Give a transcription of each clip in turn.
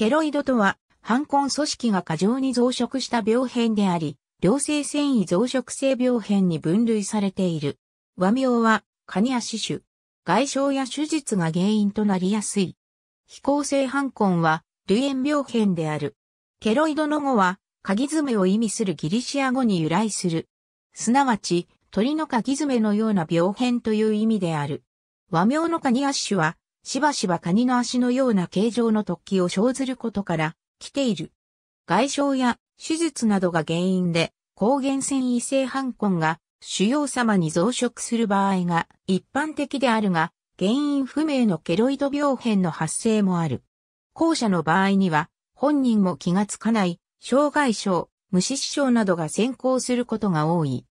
ケロイドとは、反根組織が過剰に増殖した病変であり、良性繊維増殖性病変に分類されている。和名は、カニや死種、外傷や手術が原因となりやすい。非抗性反根は、類炎病変である。ケロイドの語は、鍵爪を意味するギリシア語に由来する。すなわち、鳥の鍵爪のような病変という意味である。和名のカニアシュは、しばしばカニの足のような形状の突起を生ずることから来ている。外傷や手術などが原因で抗原繊維性反根が腫瘍様に増殖する場合が一般的であるが、原因不明のケロイド病変の発生もある。後者の場合には、本人も気がつかない、障害症、無視死症などが先行することが多い。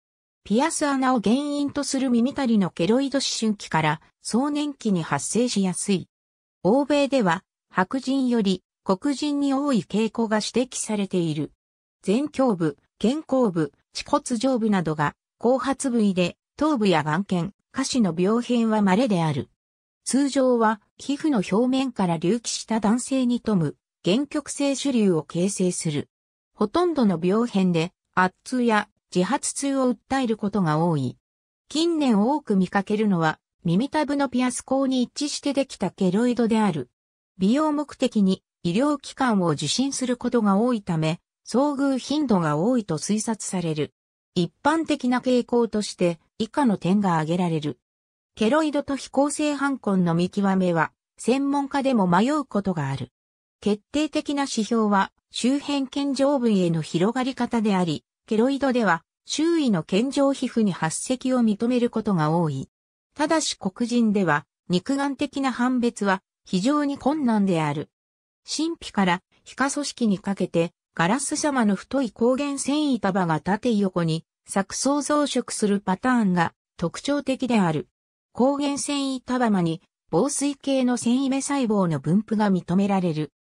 ピアス穴を原因とする耳たりのケロイド思春期から壮年期に発生しやすい。欧米では白人より黒人に多い傾向が指摘されている。前胸部、肩甲部、恥骨上部などが後発部位で頭部や眼圏、下肢の病変は稀である。通常は皮膚の表面から隆起した男性に富む原曲性主流を形成する。ほとんどの病変で圧痛や自発痛を訴えることが多い。近年多く見かけるのは、耳たぶのピアス口に一致してできたケロイドである。美容目的に医療機関を受診することが多いため、遭遇頻度が多いと推察される。一般的な傾向として以下の点が挙げられる。ケロイドと非構性反根の見極めは、専門家でも迷うことがある。決定的な指標は、周辺健常部位への広がり方であり、ケロイドでは周囲の健常皮膚に発石を認めることが多い。ただし黒人では肉眼的な判別は非常に困難である。神秘から皮下組織にかけてガラス様の太い抗原繊維束が縦横に錯綜増殖するパターンが特徴的である。抗原繊維束間に防水系の繊維目細胞の分布が認められる。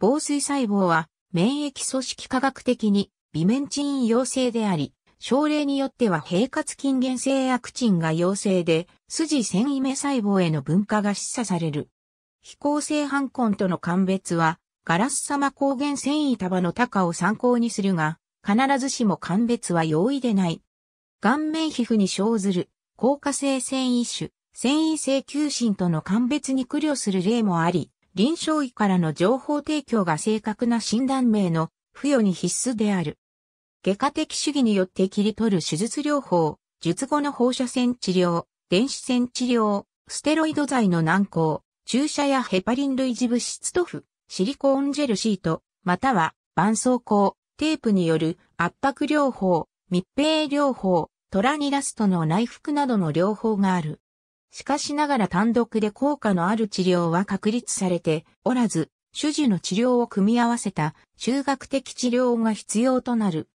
防水細胞は免疫組織科学的に微面賃チン陽性であり、症例によっては平滑筋原性アクチンが陽性で、筋繊維目細胞への分化が示唆される。非構性反根との鑑別は、ガラス様抗原繊維束の高を参考にするが、必ずしも鑑別は容易でない。顔面皮膚に生ずる、硬化性繊維種、繊維性球疹との鑑別に苦慮する例もあり、臨床医からの情報提供が正確な診断名の付与に必須である。外科的主義によって切り取る手術療法、術後の放射線治療、電子線治療、ステロイド剤の軟膏、注射やヘパリン類似物質塗布、シリコーンジェルシート、または絆創膏、テープによる圧迫療法、密閉療法、トラニラストの内服などの療法がある。しかしながら単独で効果のある治療は確立されておらず、主治の治療を組み合わせた中学的治療が必要となる。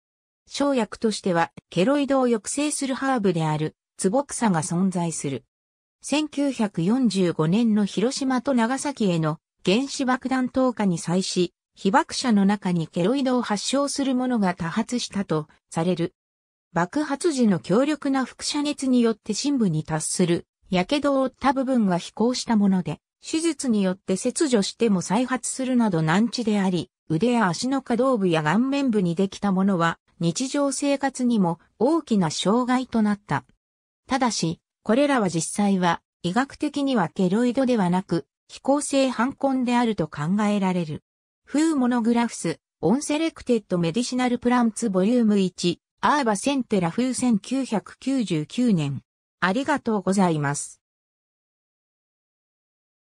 生薬としては、ケロイドを抑制するハーブである、ツボクサが存在する。1945年の広島と長崎への原子爆弾投下に際し、被爆者の中にケロイドを発症する者が多発したとされる。爆発時の強力な輻射熱によって深部に達する、火傷を負った部分が飛行したもので、手術によって切除しても再発するなど難治であり、腕や足の可動部や顔面部にできたものは、日常生活にも大きな障害となった。ただし、これらは実際は医学的にはケロイドではなく、非構性反根であると考えられる。フーモノグラフス、オンセレクテッドメディシナルプランツボリューム1、アーバセンテラフー1999年。ありがとうございます。